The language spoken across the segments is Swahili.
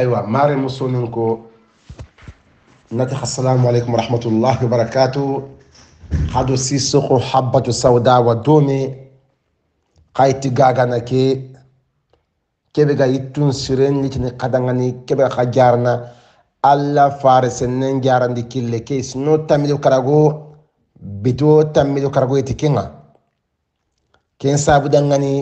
aywa maare musonin ko nati assalamu aleykum wa rahmatullahi wa barakatu haɗo sissoko habbatu sawdawa doni kayti gagana ke keɓe ga yittun siren litini kadagani keɓe ka jarna allah fare sennen jarandi kille ke sino tammiɗo karago bito tammiɗo karago yeti kenga ken sabudangani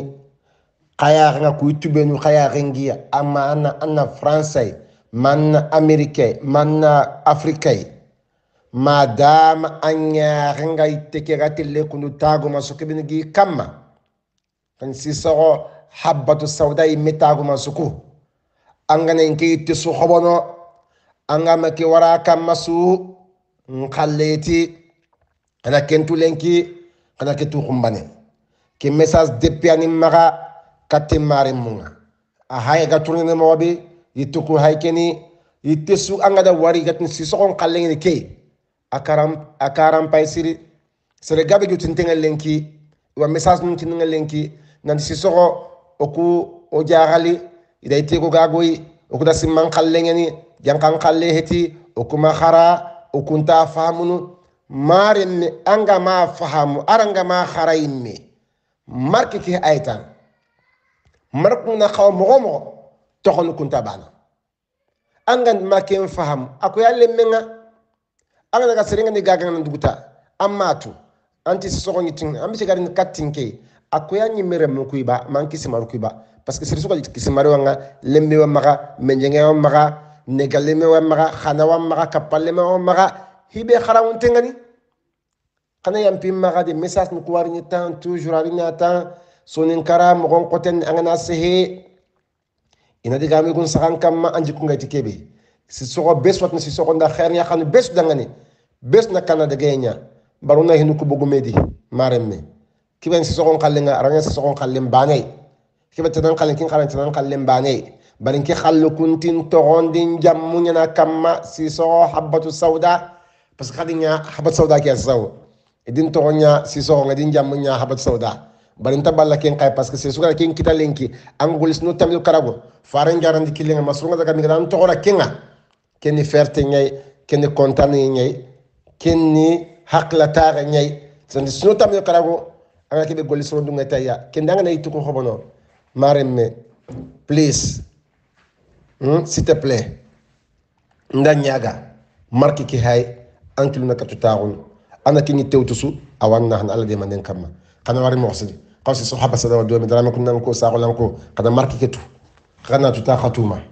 kayaxenga ku tubenu kayaxengiya ngi amana anna français manna américain manna africain madame a ñaxenga iteke rati ga telle kundu taguma gi kamma kan sisoxo habatu sauda yimme taguma suku angane ngi yitte su xobono angama ke wara kamma su nkhaleti ana kentulenki kana ketu khumbane ke message deppianin maxa katte munga a haye gaturni ne mawabi yittuku haykeni yitte anga da wari gatin sisokon sokon kallengeni ke akaram akaram paisiri sere gabe jutin tenga lenki wa message nun tinga lenki nan sisoko oku o jagali ida yitte ko gagoyi okuda simman ni jankan kalle heti oku okuma khara nta fahamunu marinne anga ma fahamu aranga ma kharaimi inne markiti aitan markuna xaw mogo mogo toxon kunta bana anga ma ken faham ako yalle menga anga daga seringa ni gaga na duguta amatu anti sogo ni tin ambi garin katin ke ako ya ni mere mun kuiba man kisi maru kuiba parce que sere sogo kisi maru wanga lembe wa maga menjenge wa maga negaleme wa maga khana wa maga kapaleme wa maga hibe khara kharawun tengani kana yampi maga de message ni kuwari tan toujours ari ni tan sonin kara mogon koten angana sehe ina diga mi gun sakan ma anji ngati kebe si sogo bes wat si sogo nda khair ya khanu bes ngani bes na kana daga ya nya baruna hinu ku bugu medi maremme kiben si sogo kallenga aranya si sogo kallen bane kiben tan xalle kin xalle tan xalle mbane barin ki din jammu nya na ma si sogo habatu sauda Pas khadinya habatu sauda ki asaw ya Edin toronya si Edin ngadin nya habatu sauda bari nta balla ken kay parce que c'est sukara ken kita lenki angul no tamil karago faran garandi kilinga masunga daga mi gadan togora kenga kenni ferte ngay kenni kontani ngay kenni hakla tar ngay sandi snu tamil karago anga kebe golli snu ngay tayya ken danga nay tuko hobono maremme please hmm? s'il te plaît nda nyaga marki ki hay ankiluna katutagun ana ni tewtusu awanna han ala de manen kamma kana wari mo xidi قوس الصحابة سدوا دوا مدرامكم نامكو ساقو نامكو قدم مركي كتو خدنا تتاخ